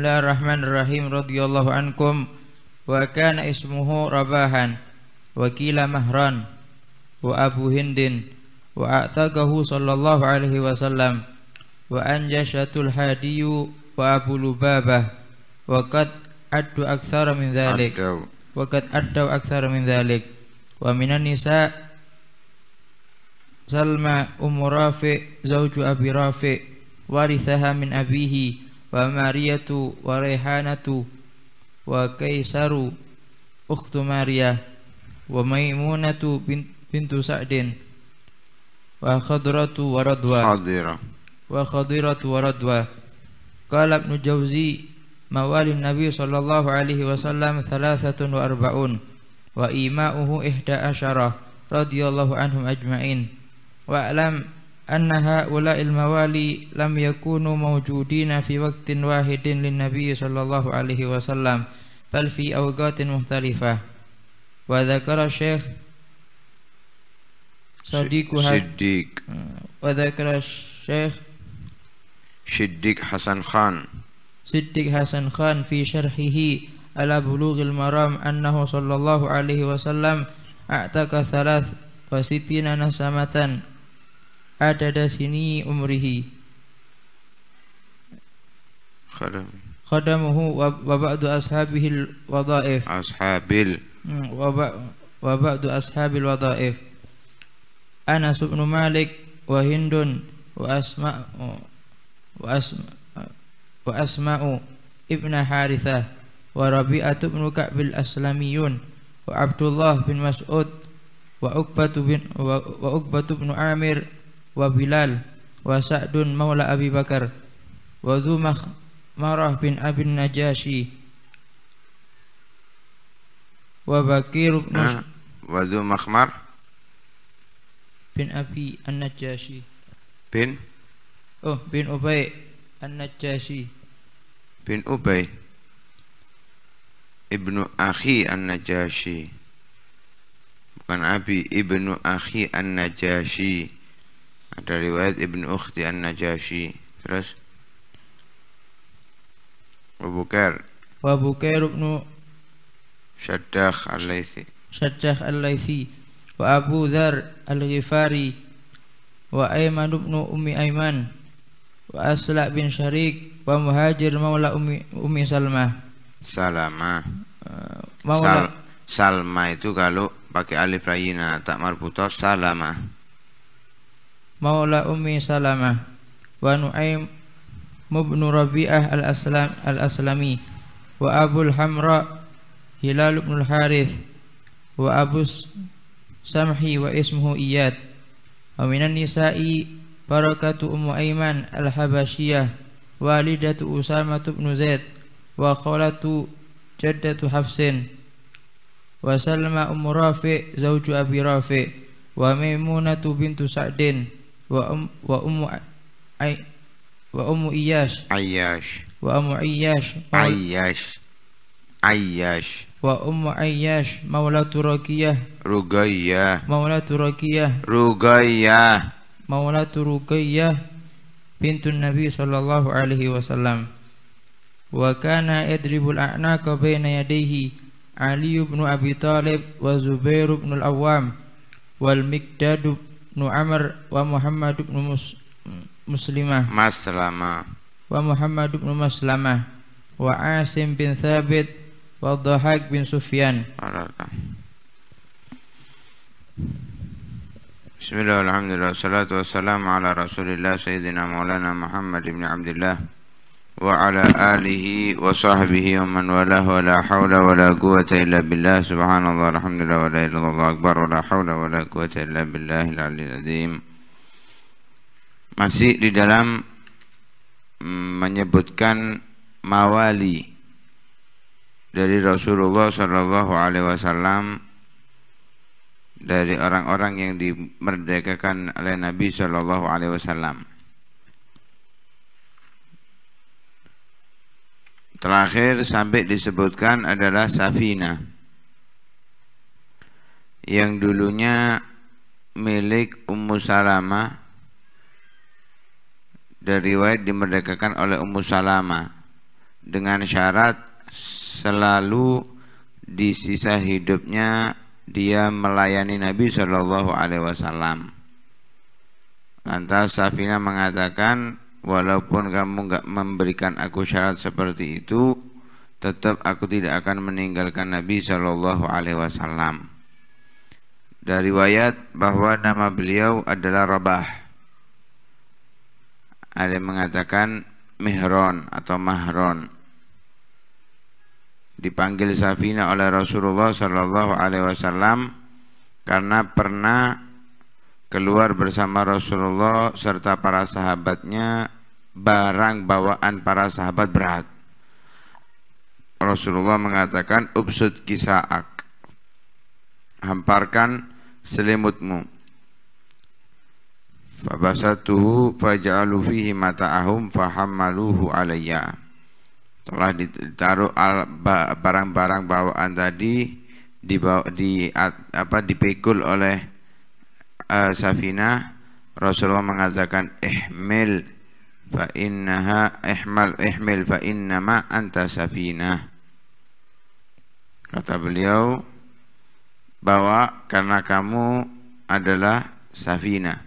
Bismillahirrahmanirrahim radhiyallahu ankum wa kana ismuhu Rabahan wa kila Mahran wa Abu Hindin wa ataqahu sallallahu alaihi wasallam wa anjashatul hadiyu wa Abu Lubabah wa qad addu aktsara min dhalik wa qad addu aktsara min dhalik wa minan nisa Salma ummu Rafi zawju Abi Rafi warithaha min abihi wa mariyatu wa rehanatu wa kaisaru ukhtu maria wa maimunatu bintu sa'din wa khadratu wa radwa khadira wa khadiratu wa radwa qala ibn jawzi mawali nabi sallallahu alaihi wasallam thalathatun wa arba'un wa ima'uhu ihda asyarah radhiyallahu anhum ajma'in wa alam أن هؤلاء الموالي لم يكونوا موجودين في وقت واحد للنبي صلى الله عليه وسلم بل في أوقات مختلفة وذكر الشيخ صديق صديق وذكر الشيخ صديق حسن خان صديق حسن خان في شرحه على بلوغ المرام أنه صلى الله عليه وسلم أعتق ثلاث وستين نسمة adada sini umrihi khadami khadamuhu wa ba'du ashabihil wadaif ashabil hmm, wa ba'du ashabil wadaif Anas bin Malik wa Hindun wa Asma wa Asma wa Asma'u ibn Harithah wa Rabi'atu bin Ka'b al-Aslamiyun wa Abdullah bin Mas'ud wa Uqbatu bin wa, wa Uqbatu bin Amir wa Bilal wa Sa'dun maula Abi Bakar wa Marah bin Abin Najashi wa Bakir bin wa bin Abi An-Najashi bin oh bin Ubay An-Najashi bin Ubay ibnu Akhi An-Najashi bukan Abi ibnu Akhi An-Najashi ada riwayat Ibn Ukhti an najashi terus Wabuker Wabukair Ibn Shaddaq al laythi Shaddaq al laythi wa Abu Dhar Al-Ghifari wa Aiman Ibn Ummi Aiman wa Asla bin Syarik wa Muhajir maula Ummi Ummi Salma Salama uh, maula Sal Salma itu kalau pakai alif rayina tak marbutoh Salama maula Ummi Salamah wa Nu'aim mubnu Rabi'ah al-Aslam al-Aslami wa Abul Hamra Hilal ibn al-Harith wa Abu Samhi wa ismuhu Iyad wa minan nisa'i barakatu Ummu Aiman al-Habasyiyah walidatu Usamah ibn Zaid wa qawlatu jaddatu Hafsin wa Salma Ummu Rafi' zawju Abi Rafi' wa Maimunatu bintu Sa'din wa um, wa ummu ay wa ummu Iyash Ayyash wa ummu Iyash Ayyash Ayyash wa ummu Ayyash maulatu Raqiyah Rugayyah maulatu Raqiyah Rugayyah maulatu Rugayyah pintu Nabi sallallahu alaihi wasallam wa kana yadribul a'naqa baina yadayhi Ali ibn Abi Talib wa Zubair ibn al-Awwam wal Miqdad ibnu wa Muhammad Muslimah wa Muhammad ibnu wa Asim bin Thabit wa Dhahak bin Sufyan Bismillahirrahmanirrahim. Salatu wassalamu ala Rasulillah Sayyidina Maulana Muhammad ibn Abdullah. وعلى آله وصحبه ومن والاه ولا حول ولا قوة إلا بالله سبحان الله الحمد لله ولا إله إلا الله أكبر ولا حول quwata illa billah alil azim masih di dalam mm, menyebutkan mawali dari Rasulullah Shallallahu Alaihi Wasallam dari orang-orang yang dimerdekakan oleh Nabi Shallallahu Alaihi Wasallam. Terakhir sampai disebutkan adalah Safina yang dulunya milik Ummu Salama dari riwayat dimerdekakan oleh Ummu Salama dengan syarat selalu di sisa hidupnya dia melayani Nabi Shallallahu Alaihi Wasallam. Lantas Safina mengatakan walaupun kamu enggak memberikan aku syarat seperti itu tetap aku tidak akan meninggalkan Nabi Shallallahu Alaihi Wasallam dari wayat bahwa nama beliau adalah Rabah ada yang mengatakan Mihron atau Mahron dipanggil Safina oleh Rasulullah Shallallahu Alaihi Wasallam karena pernah keluar bersama Rasulullah serta para sahabatnya barang bawaan para sahabat berat. Rasulullah mengatakan Upsud kisaak hamparkan selimutmu fabasatuhu faja'alu fihi mata'ahum fahammaluhu alayya telah ditaruh barang-barang bawaan tadi di, di apa dipikul oleh uh, safinah Rasulullah mengatakan ihmil fa innaha ihmal ihmil fa innama anta safinah kata beliau bahwa karena kamu adalah safina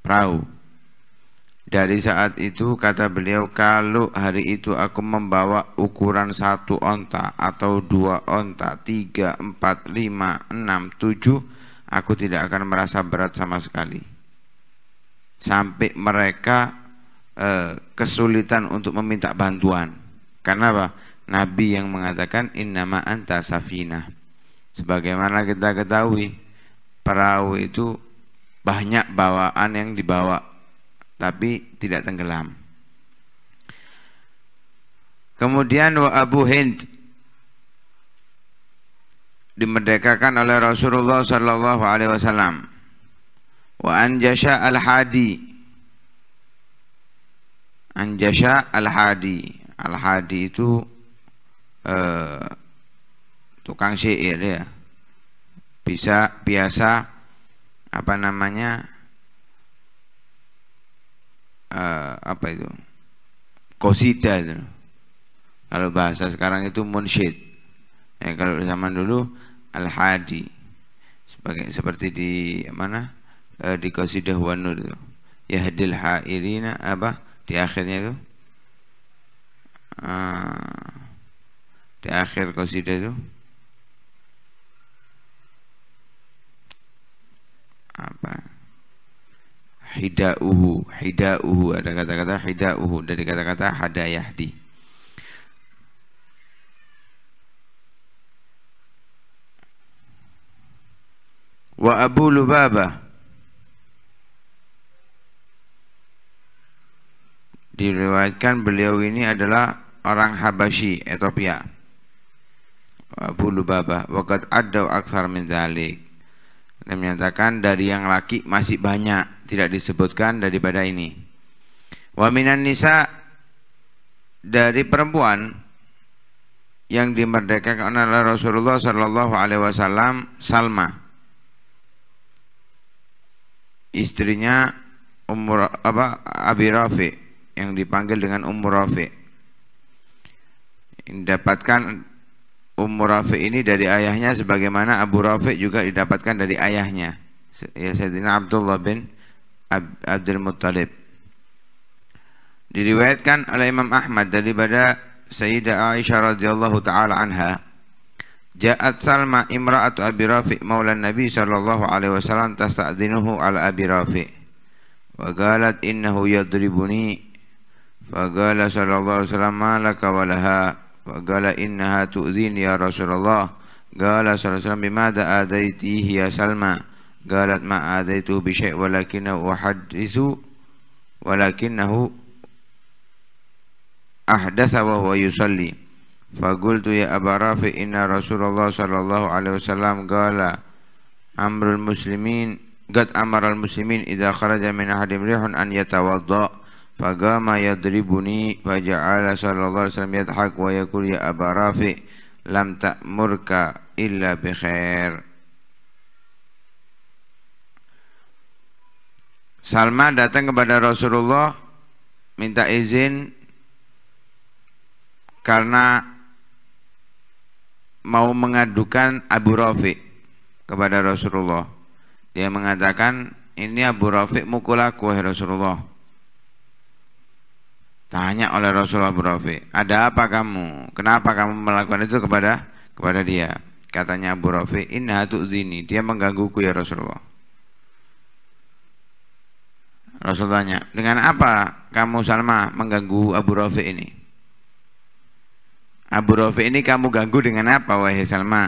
perahu dari saat itu kata beliau kalau hari itu aku membawa ukuran satu onta atau dua onta tiga empat lima enam tujuh aku tidak akan merasa berat sama sekali sampai mereka e, kesulitan untuk meminta bantuan karena apa Nabi yang mengatakan innama anta safina sebagaimana kita ketahui perahu itu banyak bawaan yang dibawa tapi tidak tenggelam kemudian Abu Hind dimerdekakan oleh Rasulullah sallallahu alaihi wasallam. Wa Anjasha al-Hadi. Anjasha al-Hadi. Al-Hadi itu eh, tukang syair ya. Bisa biasa apa namanya? Eh, apa itu? Kosida itu. Kalau bahasa sekarang itu munsyid. Ya, kalau zaman dulu Al-Hadi sebagai seperti di mana e, di qasidah wan nur itu yahdil hairina apa di akhirnya itu e, di akhir qasidah itu apa hidauhu hidauhu ada kata-kata hidauhu dari kata-kata hadayahdi wa Abu Lubabah diriwayatkan beliau ini adalah orang Habashi Ethiopia Abu Lubaba, waqad adaw aksar min zalik dan menyatakan dari yang laki masih banyak tidak disebutkan daripada ini wa minan nisa dari perempuan yang dimerdekakan oleh Rasulullah sallallahu alaihi wasallam Salma istrinya Umur apa Abi Rafi yang dipanggil dengan Ummu Rafi. mendapatkan Ummu Rafi ini dari ayahnya sebagaimana Abu Rafi juga didapatkan dari ayahnya. Ya Sayyidina Abdullah bin Ab Abdul Muttalib. Diriwayatkan oleh Imam Ahmad daripada Sayyidah Aisyah radhiyallahu taala anha Ja'at Salma imra'atu Abi Rafi maulan Nabi sallallahu alaihi wasallam tasta'dinuhu ala Abi Rafi. Wa qalat innahu yadribuni. Fa qala sallallahu alaihi wasallam ma laka wa laha. Fa qala innaha tu'dhini ya Rasulullah. Qala sallallahu alaihi wasallam bimada adaitihi ya Salma. Qalat ma adaituhu bi syai' walakinahu uhaddithu walakinahu ahdatha wa huwa yusalli. Fagultu ya Aba Rafi inna Rasulullah sallallahu alaihi wasallam qala amrul muslimin gad amara al muslimin idza kharaja min ahadim rihun an yatawadda fagama yadribuni faja'ala sallallahu alaihi wasallam yadhak wa yaqul ya Aba Rafi lam ta'murka illa bi khair Salma datang kepada Rasulullah minta izin karena mau mengadukan Abu Rafiq kepada Rasulullah. Dia mengatakan, ini Abu Rafiq mukul aku, ya Rasulullah. Tanya oleh Rasulullah Abu Rafiq, ada apa kamu? Kenapa kamu melakukan itu kepada kepada dia? Katanya Abu Rafi, hatu zini, dia menggangguku ya Rasulullah. Rasul tanya, dengan apa kamu Salma mengganggu Abu Rafiq ini? Abu Rafi ini kamu ganggu dengan apa wahai Salma?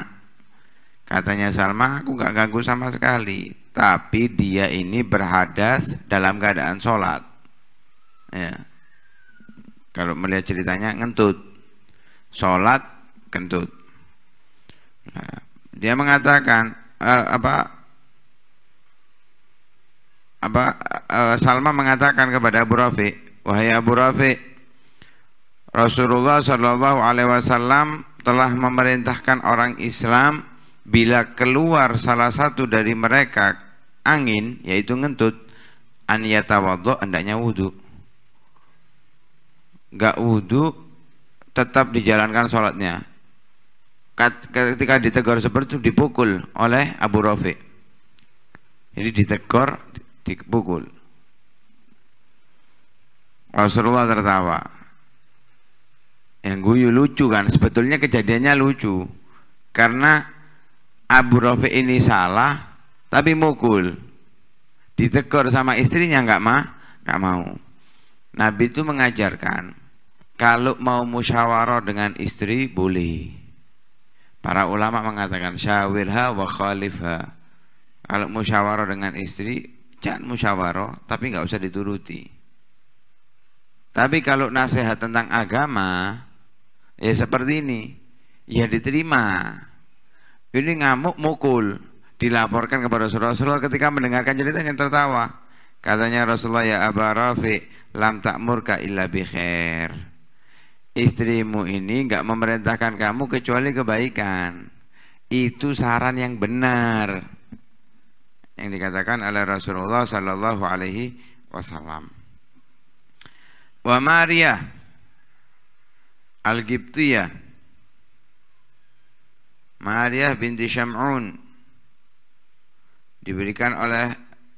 Katanya Salma, aku nggak ganggu sama sekali. Tapi dia ini berhadas dalam keadaan sholat. Ya. Kalau melihat ceritanya ngentut. Sholat kentut. Nah, dia mengatakan uh, apa apa uh, Salma mengatakan kepada Abu Rafi, "Wahai Abu Rafi, Rasulullah Shallallahu Alaihi Wasallam telah memerintahkan orang Islam bila keluar salah satu dari mereka angin yaitu ngentut an yatawaddo hendaknya wudhu gak wudhu tetap dijalankan sholatnya ketika ditegur seperti itu dipukul oleh Abu Rafi jadi ditegur dipukul Rasulullah tertawa yang guyu lucu kan sebetulnya kejadiannya lucu karena Abu Rafi ini salah tapi mukul ditegur sama istrinya nggak ma nggak mau Nabi itu mengajarkan kalau mau musyawarah dengan istri boleh para ulama mengatakan syawirha wa khalifha kalau musyawarah dengan istri jangan musyawarah tapi nggak usah dituruti tapi kalau nasihat tentang agama ya seperti ini ya diterima ini ngamuk mukul dilaporkan kepada Rasulullah, Rasulullah ketika mendengarkan cerita yang tertawa katanya Rasulullah ya Aba Rafi lam murka illa bi khair istrimu ini nggak memerintahkan kamu kecuali kebaikan itu saran yang benar yang dikatakan oleh Rasulullah Shallallahu Alaihi Wasallam. Wa Maria Al-Gibtiyah Mariyah binti Syam'un diberikan oleh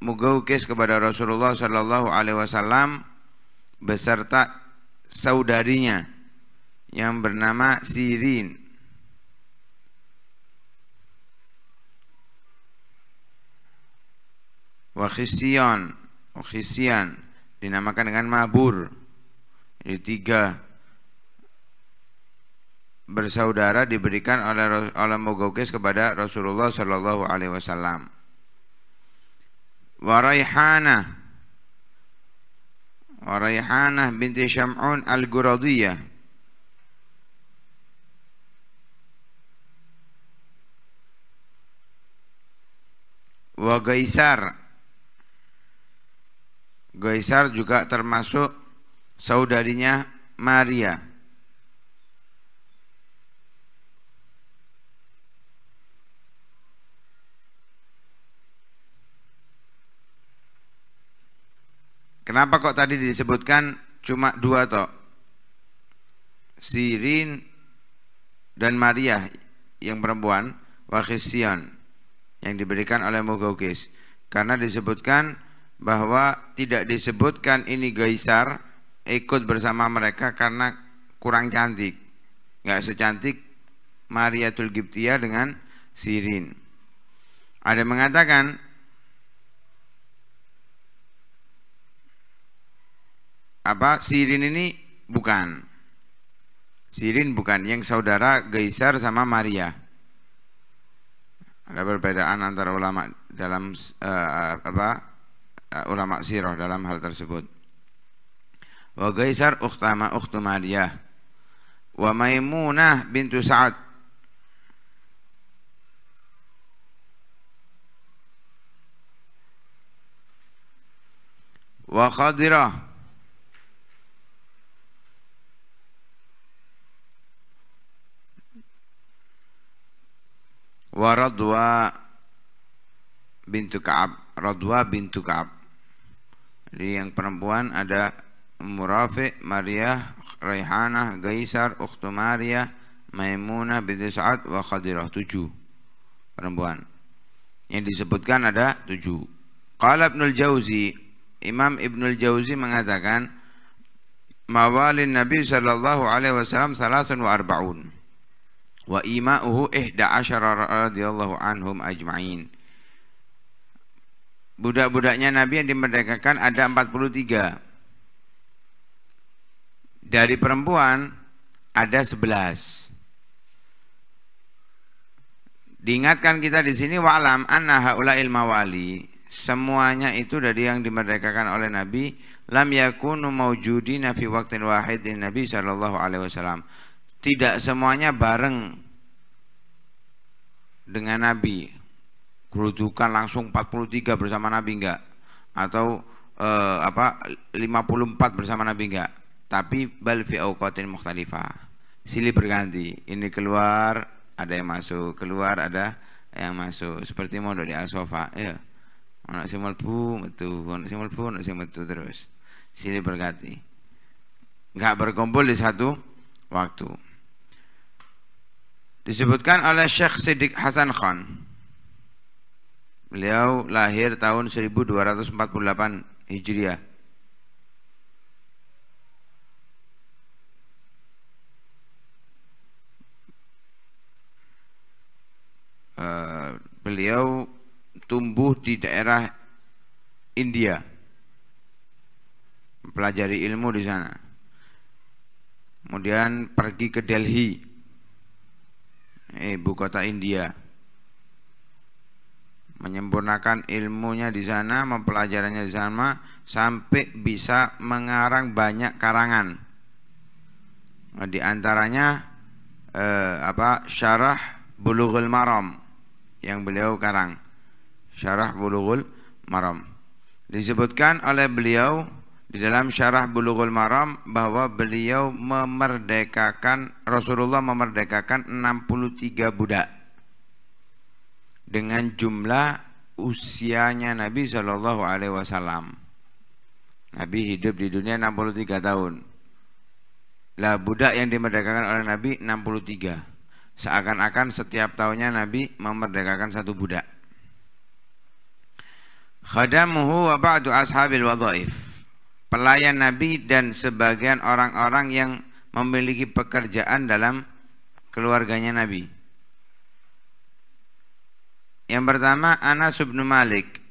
Mugaukis kepada Rasulullah Sallallahu Alaihi Wasallam beserta saudarinya yang bernama Sirin. Wakhisian, Wakhisian dinamakan dengan mabur. Ini tiga bersaudara diberikan oleh oleh Mugokis kepada Rasulullah Shallallahu Alaihi Wasallam. Waraihana Waraihana binti Syam'un al-Guradiyah Wa Gaisar Gaisar juga termasuk saudarinya Maria Kenapa kok tadi disebutkan cuma dua tok? Sirin dan Maria yang perempuan Wahisian yang diberikan oleh Mugaukis. Karena disebutkan bahwa tidak disebutkan ini Gaisar ikut bersama mereka karena kurang cantik. Nggak secantik Maria Tulgiptia dengan Sirin. Ada yang mengatakan apa Sirin ini bukan. Sirin bukan yang saudara Geisar sama Maria. Ada perbedaan antara ulama dalam uh, apa uh, ulama sirah dalam hal tersebut. Wa Geisar uktama uktu Maria. Wa Maimunah bintu Sa'ad wa Khadirah wa Radwa bintu Ka'ab Radwa bintu Ka'ab jadi yang perempuan ada Murafi, Maria, Raihana, Gaisar, Ukhtu Maria, Maimunah binti Sa'ad wa Khadirah tujuh perempuan yang disebutkan ada tujuh Qala Ibnul Jauzi Imam Ibnul Jauzi mengatakan mawalin Nabi sallallahu alaihi wasallam salasun wa arbaun wa ima'uhu ihda asyara radhiyallahu anhum ajma'in budak-budaknya Nabi yang dimerdekakan ada 43 dari perempuan ada 11 diingatkan kita di sini wa'lam anna haula'il mawali semuanya itu dari yang dimerdekakan oleh Nabi lam yakunu maujudina fi wahid di Nabi sallallahu alaihi wasallam tidak semuanya bareng dengan Nabi kerudukan langsung 43 bersama Nabi enggak atau eh, apa 54 bersama Nabi enggak tapi bal fi auqatin mukhtalifah silih berganti ini keluar ada yang masuk keluar ada yang masuk seperti mau di asofa ya anak pun, melbu metu anak si melbu anak metu terus silih berganti enggak berkumpul di satu waktu Disebutkan oleh Syekh Siddiq Hasan Khan. Beliau lahir tahun 1248 Hijriah. Uh, beliau tumbuh di daerah India. mempelajari ilmu di sana. Kemudian pergi ke Delhi ibu kota India menyempurnakan ilmunya di sana, mempelajarannya di sana sampai bisa mengarang banyak karangan. di antaranya eh, apa? Syarah Bulughul Maram yang beliau karang. Syarah Bulughul Maram. Disebutkan oleh beliau di dalam syarah Bulughul Maram bahwa beliau memerdekakan Rasulullah memerdekakan 63 budak dengan jumlah usianya Nabi Shallallahu alaihi wasallam. Nabi hidup di dunia 63 tahun. Lah budak yang dimerdekakan oleh Nabi 63. Seakan-akan setiap tahunnya Nabi memerdekakan satu budak. Khadamuhu wa ba'du ashabil wadhaif pelayan Nabi dan sebagian orang-orang yang memiliki pekerjaan dalam keluarganya Nabi. Yang pertama Anas bin Malik.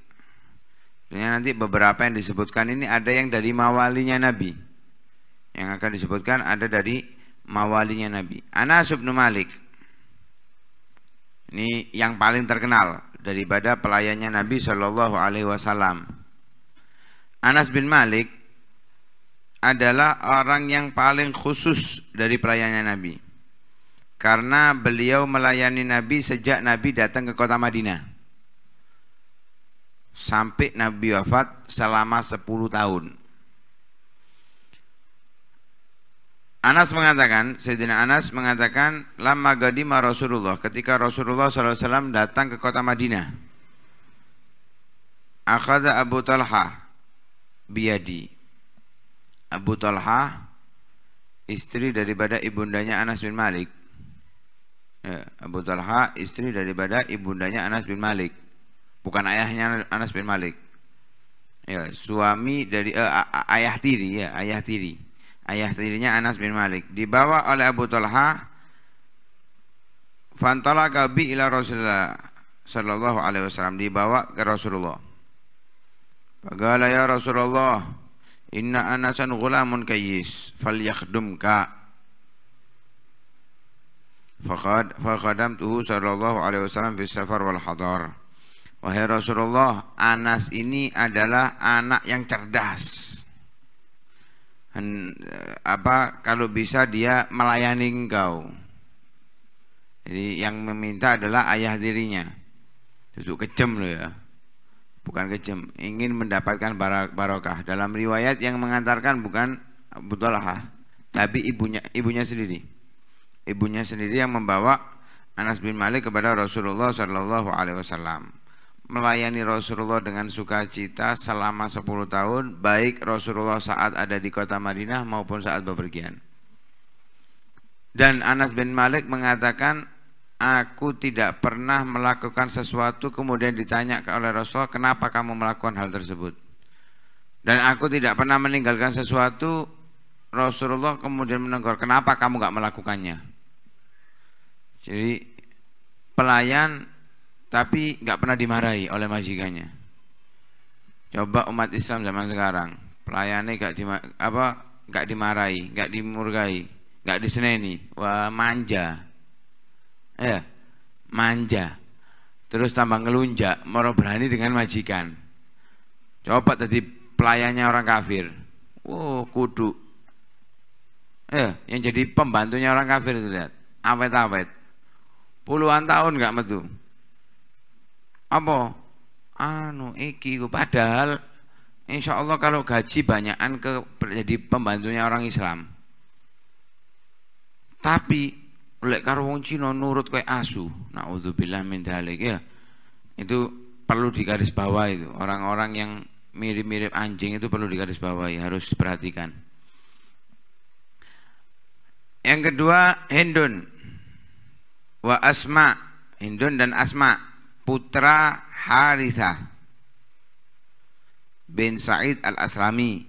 Sebenarnya nanti beberapa yang disebutkan ini ada yang dari mawalinya Nabi. Yang akan disebutkan ada dari mawalinya Nabi. Anas bin Malik. Ini yang paling terkenal daripada pelayannya Nabi Shallallahu alaihi wasallam. Anas bin Malik adalah orang yang paling khusus dari pelayannya Nabi. Karena beliau melayani Nabi sejak Nabi datang ke kota Madinah. Sampai Nabi wafat selama 10 tahun. Anas mengatakan, Sayyidina Anas mengatakan, Lama gadima Rasulullah, ketika Rasulullah SAW datang ke kota Madinah. Akhada Abu Talha, biadi Abu Talha istri daripada ibundanya Anas bin Malik ya, Abu Talha istri daripada ibundanya Anas bin Malik bukan ayahnya Anas bin Malik ya suami dari eh, ayah tiri ya ayah tiri ayah tirinya Anas bin Malik dibawa oleh Abu Talha Fantala kabi ila Rasulullah sallallahu alaihi wasallam dibawa ke Rasulullah Bagala ya Rasulullah Inna anasan ghulamun kayyis Fakad fakadam faqadamtuhu sallallahu alaihi wasallam fi safar wal hadar Wahai Rasulullah, Anas ini adalah anak yang cerdas. Apa kalau bisa dia melayani engkau. Jadi yang meminta adalah ayah dirinya. Itu kejam loh ya bukan kejem ingin mendapatkan barokah dalam riwayat yang mengantarkan bukan Abu Talha tapi ibunya ibunya sendiri ibunya sendiri yang membawa Anas bin Malik kepada Rasulullah Shallallahu Alaihi Wasallam melayani Rasulullah dengan sukacita selama 10 tahun baik Rasulullah saat ada di kota Madinah maupun saat bepergian dan Anas bin Malik mengatakan aku tidak pernah melakukan sesuatu kemudian ditanya oleh Rasulullah kenapa kamu melakukan hal tersebut dan aku tidak pernah meninggalkan sesuatu Rasulullah kemudian menegur kenapa kamu nggak melakukannya jadi pelayan tapi nggak pernah dimarahi oleh majikannya coba umat Islam zaman sekarang pelayannya nggak di apa nggak dimarahi nggak dimurgai nggak diseneni wah manja eh, manja terus tambah ngelunjak moro berani dengan majikan coba tadi pelayannya orang kafir wow kudu eh, yang jadi pembantunya orang kafir itu lihat awet-awet puluhan tahun nggak metu apa anu iki padahal insya Allah kalau gaji banyakan ke jadi pembantunya orang Islam tapi lek karo wong Cina nurut kayak asu naudzubillah min dalik ya itu perlu digaris bawah itu orang-orang yang mirip-mirip anjing itu perlu digaris ya. harus diperhatikan yang kedua Hindun wa Asma Hindun dan Asma putra haritha bin Sa'id al-Aslami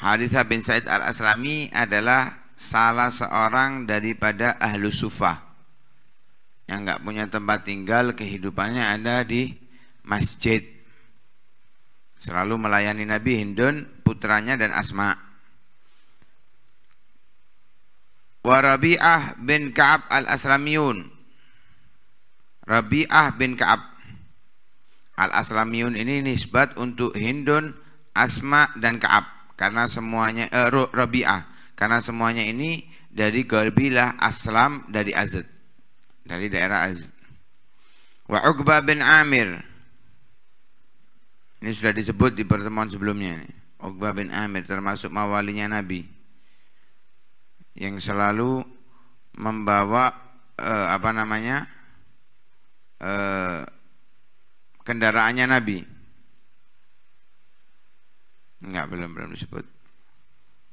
haritha bin Sa'id al-Aslami adalah salah seorang daripada ahlu sufah yang nggak punya tempat tinggal kehidupannya ada di masjid selalu melayani Nabi Hindun putranya dan Asma Warabi'ah bin Ka'ab al-Aslamiyun Rabi'ah bin Ka'ab al-Aslamiyun ini nisbat untuk Hindun Asma dan Ka'ab karena semuanya eh, Rabi'ah karena semuanya ini dari Garbilah Aslam dari Azad. Dari daerah Azad. Wa Uqbah bin Amir. Ini sudah disebut di pertemuan sebelumnya. Uqbah bin Amir termasuk mawalinya Nabi. Yang selalu membawa eh, apa namanya eh, kendaraannya Nabi. Enggak, belum belum disebut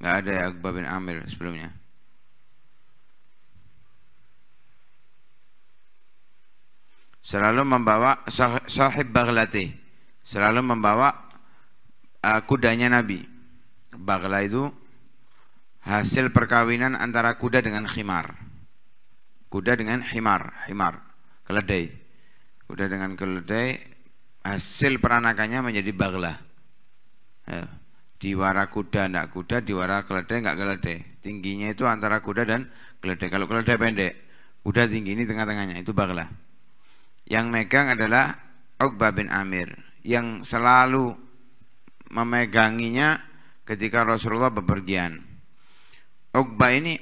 nggak ada ya Akbah bin Amir sebelumnya selalu membawa sah sahib baghlati. selalu membawa uh, kudanya Nabi bagla itu hasil perkawinan antara kuda dengan khimar kuda dengan khimar khimar keledai kuda dengan keledai hasil peranakannya menjadi bagla ya. Diwara kuda enggak kuda, diwara keledai enggak keledai. Tingginya itu antara kuda dan keledai. Kalau keledai pendek, kuda tinggi ini tengah-tengahnya, itu baglah. Yang megang adalah Uqbah bin Amir yang selalu memeganginya ketika Rasulullah bepergian. Uqbah ini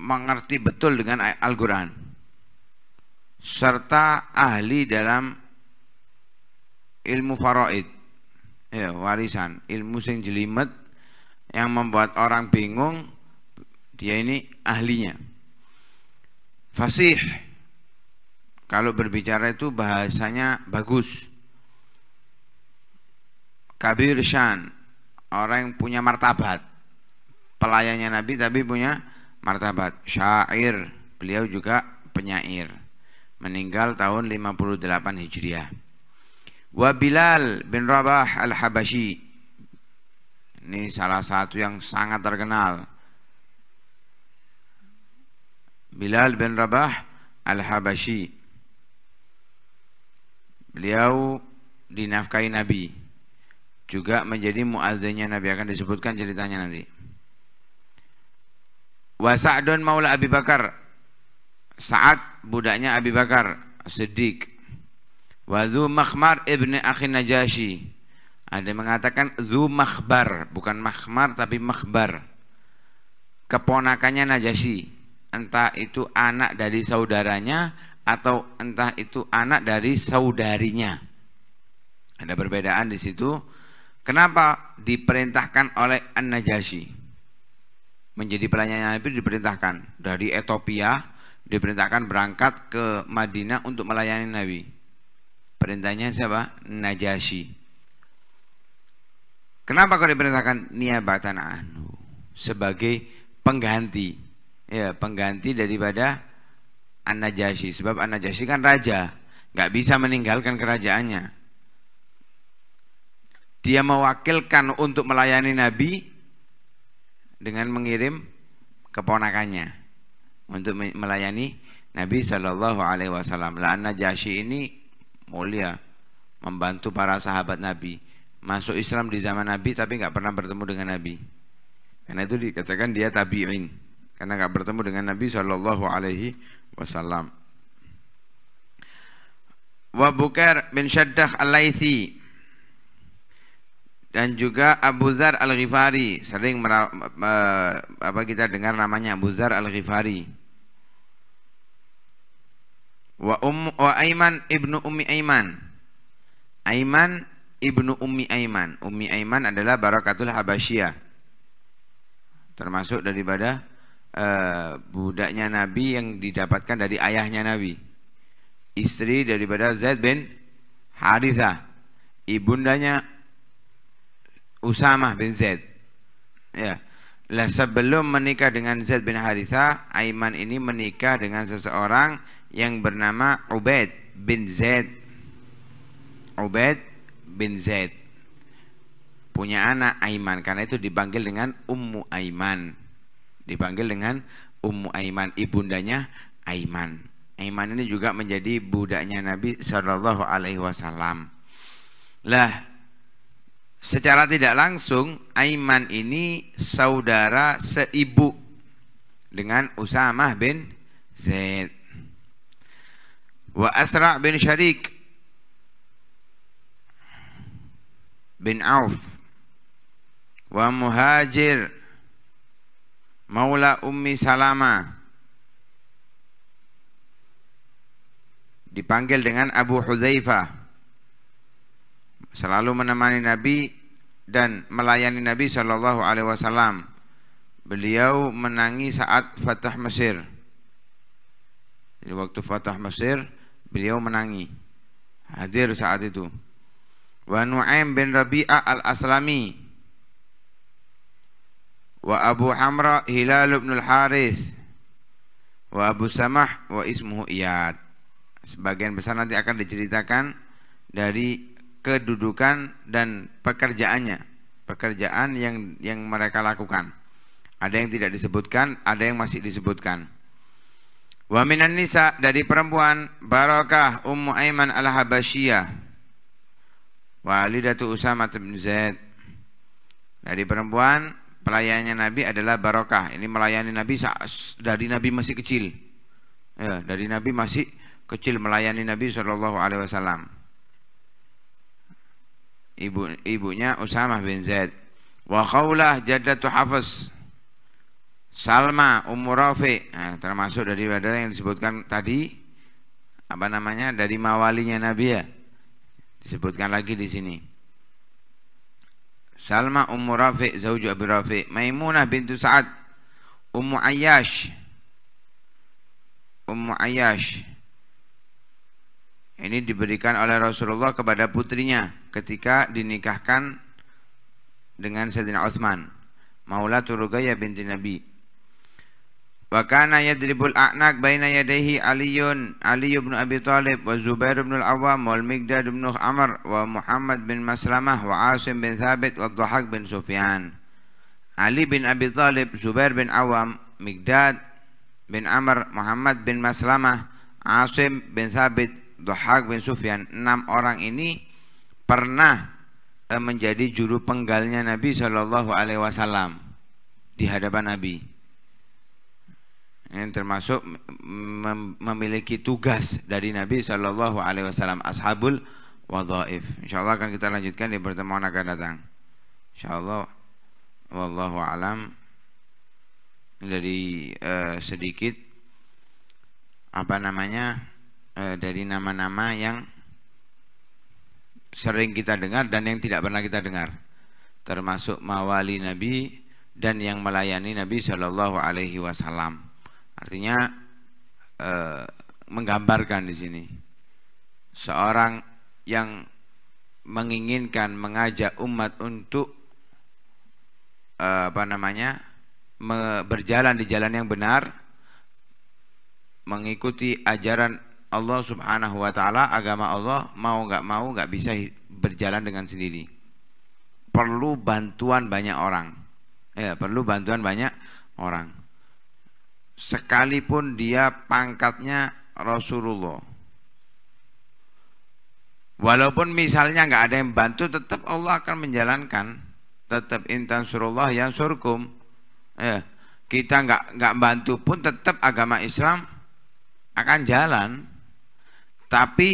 mengerti betul dengan Al-Quran serta ahli dalam ilmu faraid ya, warisan ilmu sing jelimet yang membuat orang bingung dia ini ahlinya fasih kalau berbicara itu bahasanya bagus kabir shan orang yang punya martabat pelayannya nabi tapi punya martabat syair beliau juga penyair meninggal tahun 58 Hijriah wa Bilal bin Rabah al habashi ini salah satu yang sangat terkenal Bilal bin Rabah al habashi beliau dinafkahi Nabi juga menjadi muazzinnya Nabi akan disebutkan ceritanya nanti wa Sa'dun maula Abi Bakar Sa'ad budaknya Abi Bakar Siddiq Wazu Makhmar ibn Akhi Najashi. Ada yang mengatakan Zu Makhbar, bukan Makhmar tapi Makhbar. Keponakannya Najashi. Entah itu anak dari saudaranya atau entah itu anak dari saudarinya. Ada perbedaan di situ. Kenapa diperintahkan oleh An-Najasyi? Menjadi pelayan Nabi diperintahkan dari Ethiopia, diperintahkan berangkat ke Madinah untuk melayani Nabi perintahnya siapa? Najasyi. Kenapa kalau diperintahkan niabatan anu sebagai pengganti? Ya, pengganti daripada An-Najasyi sebab An-Najasyi kan raja, nggak bisa meninggalkan kerajaannya. Dia mewakilkan untuk melayani Nabi dengan mengirim keponakannya untuk melayani Nabi Shallallahu Alaihi Wasallam. Lah Najasyi ini mulia membantu para sahabat Nabi masuk Islam di zaman Nabi tapi nggak pernah bertemu dengan Nabi karena itu dikatakan dia tabiin karena nggak bertemu dengan Nabi Shallallahu Alaihi Wasallam wa bin Shaddah al-Laythi dan juga Abu Zar al-Ghifari sering apa kita dengar namanya Abu Zar al-Ghifari wa um wa Aiman ibnu Ummi Aiman Aiman ibnu Ummi Aiman Ummi Aiman adalah Barakatul Habasyah termasuk daripada uh, budaknya Nabi yang didapatkan dari ayahnya Nabi istri daripada Zaid bin haritha ibundanya Usamah bin Zaid ya lah sebelum menikah dengan Zaid bin haritha Aiman ini menikah dengan seseorang yang bernama Ubaid bin Zaid. Ubaid bin Zaid punya anak Aiman karena itu dipanggil dengan Ummu Aiman. Dipanggil dengan Ummu Aiman, ibundanya Aiman. Aiman ini juga menjadi budaknya Nabi Shallallahu alaihi wasallam. Lah, secara tidak langsung Aiman ini saudara seibu dengan Usamah bin Zaid wa Asra' bin Syarik bin Auf wa Muhajir Maula Ummi Salama dipanggil dengan Abu Huzaifah selalu menemani Nabi dan melayani Nabi Shallallahu Alaihi Wasallam beliau menangi saat Fatah Mesir jadi waktu Fatah Mesir Beliau menangi. Hadir saat itu. Wa Nu'aim bin Rabi'ah al-Aslami wa Abu Hamra Hilal bin al-Harith wa Abu Samah wa ismuhu Iyad. Sebagian besar nanti akan diceritakan dari kedudukan dan pekerjaannya, pekerjaan yang yang mereka lakukan. Ada yang tidak disebutkan, ada yang masih disebutkan. Wa minan nisa dari perempuan Barakah Ummu Aiman Al-Habasyiyah. Walidatu Usama bin Zaid. Dari perempuan pelayannya Nabi adalah Barakah. Ini melayani Nabi dari Nabi masih kecil. Ya, dari Nabi masih kecil melayani Nabi Shallallahu alaihi wasallam. Ibu ibunya Usamah bin Zaid. Wa Khawlah jaddatu Hafs Salma Umur Rafi nah, termasuk dari daripada yang disebutkan tadi apa namanya dari mawalinya Nabi ya disebutkan lagi di sini Salma Ummu Rafi zauju Abi Rafi Maimunah bintu Sa'ad Ummu Ayyash Ummu Ayyash ini diberikan oleh Rasulullah kepada putrinya ketika dinikahkan dengan Sayyidina Uthman Maulatu Rugaya binti Nabi Wa kana yadribul a'nak baina yadayhi Aliyun Ali bin Abi Talib wa Zubair bin Al-Awwam wal Miqdad bin Amr wa Muhammad bin Maslamah wa Asim bin Thabit wa Dhahak bin Sufyan Ali bin Abi Talib Zubair bin Awam Miqdad bin Amr Muhammad bin Maslamah Asim bin Thabit Dhahak bin Sufyan enam orang ini pernah eh, menjadi juru penggalnya Nabi Shallallahu alaihi wasallam di hadapan Nabi yang termasuk mem memiliki tugas dari Nabi Shallallahu Alaihi Wasallam ashabul wadhaif. Insyaallah akan kita lanjutkan di pertemuan akan datang. Insyaallah wallahu alam dari uh, sedikit apa namanya uh, dari nama-nama yang sering kita dengar dan yang tidak pernah kita dengar termasuk mawali nabi dan yang melayani nabi Shallallahu alaihi wasallam Artinya e, menggambarkan di sini seorang yang menginginkan mengajak umat untuk e, apa namanya me, berjalan di jalan yang benar, mengikuti ajaran Allah Subhanahu Wa Taala, agama Allah mau nggak mau nggak bisa berjalan dengan sendiri. Perlu bantuan banyak orang. Ya, perlu bantuan banyak orang sekalipun dia pangkatnya Rasulullah. Walaupun misalnya nggak ada yang bantu, tetap Allah akan menjalankan. Tetap intan surullah yang surkum. Eh, ya, kita nggak nggak bantu pun tetap agama Islam akan jalan. Tapi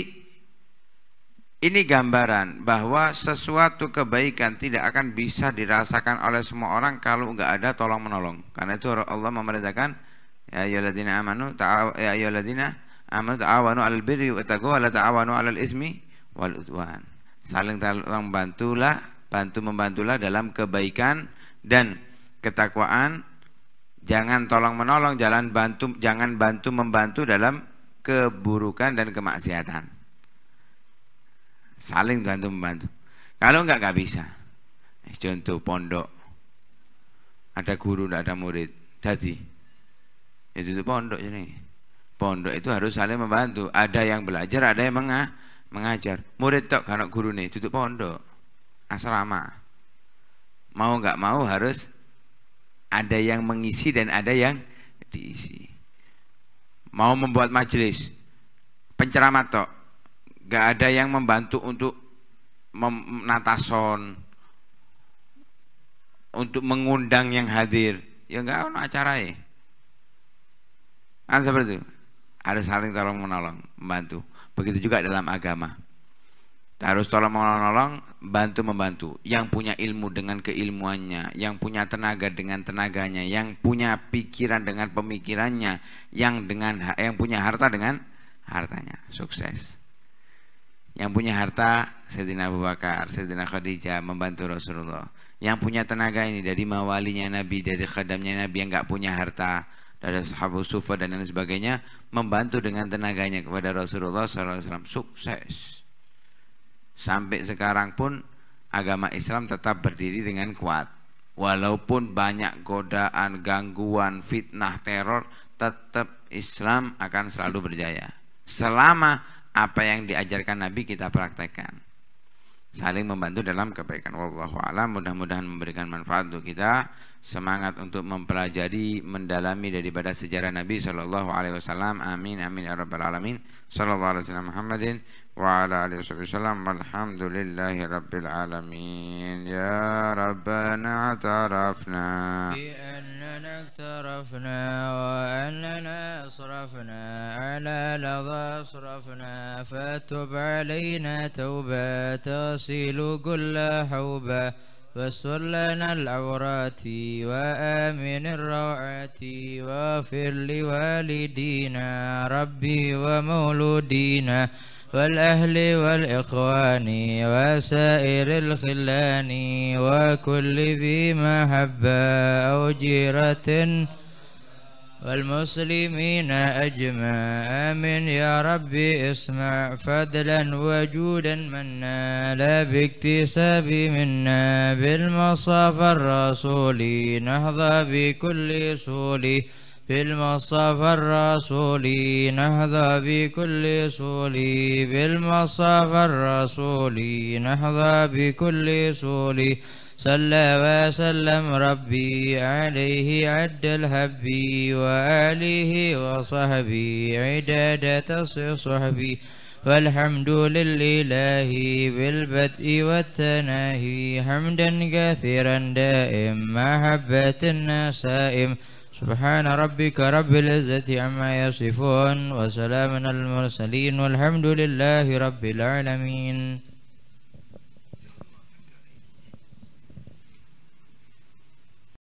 ini gambaran bahwa sesuatu kebaikan tidak akan bisa dirasakan oleh semua orang kalau nggak ada tolong menolong. Karena itu Allah memerintahkan ya dina amanu ta'aw ya dina amanu ta'awanu 'alal birri wa taqwa la ta'awanu 'alal ismi wal udwan. Saling tolong bantulah, bantu membantulah dalam kebaikan dan ketakwaan. Jangan tolong menolong, jalan bantu jangan bantu membantu dalam keburukan dan kemaksiatan. Saling bantu membantu. Kalau enggak enggak bisa. Contoh pondok. Ada guru enggak ada murid. Jadi itu, ya, itu pondok ini pondok itu harus saling membantu ada yang belajar ada yang menga mengajar murid tok karena guru nih tutup pondok asrama mau nggak mau harus ada yang mengisi dan ada yang diisi mau membuat majelis penceramah tok nggak ada yang membantu untuk menata son untuk mengundang yang hadir ya nggak ada acara ya Kan seperti itu. harus saling tolong menolong, membantu. Begitu juga dalam agama. Harus tolong menolong, bantu membantu. Yang punya ilmu dengan keilmuannya, yang punya tenaga dengan tenaganya, yang punya pikiran dengan pemikirannya, yang dengan yang punya harta dengan hartanya. Sukses. Yang punya harta Sayyidina Abu Bakar, Sayyidina Khadijah membantu Rasulullah. Yang punya tenaga ini dari mawalinya Nabi, dari khadamnya Nabi yang nggak punya harta dari sahabat sufa dan lain sebagainya membantu dengan tenaganya kepada Rasulullah SAW sukses sampai sekarang pun agama Islam tetap berdiri dengan kuat walaupun banyak godaan gangguan fitnah teror tetap Islam akan selalu berjaya selama apa yang diajarkan Nabi kita praktekkan saling membantu dalam kebaikan wallahu alam mudah-mudahan memberikan manfaat untuk kita semangat untuk mempelajari mendalami daripada sejarah Nabi sallallahu alaihi wasallam amin amin ya rabbal alamin sallallahu alaihi wasallam Muhammadin وعلى آله وصحبه وسلم الحمد لله رب العالمين يا ربنا اعترفنا بأننا اقترفنا وأننا أصرفنا على لظى أصرفنا فتب علينا توبة تصل كل حوبة فاستر لنا العورات وآمن الروعات واغفر لوالدينا ربي ومولودينا والأهل والإخوان وسائر الخلان وكل ذي محبة أو جيرة والمسلمين أجمع آمين يا ربي اسمع فضلا وجودا منا لا باكتساب منا بالمصاف الرسول نهضى بكل سولي بالمصطفى الرسول نهضى بكل سولي بالمصطفى الرسول نهضى بكل سولي صلى وسلم ربي عليه عد الهبي وآله وصحبي عداد تصحبي والحمد لله بالبدء والتناهي حمدا كثيرا دائم محبة النسائم سبحان ربك رب العزة عما يصفون وسلام المرسلين والحمد لله رب العالمين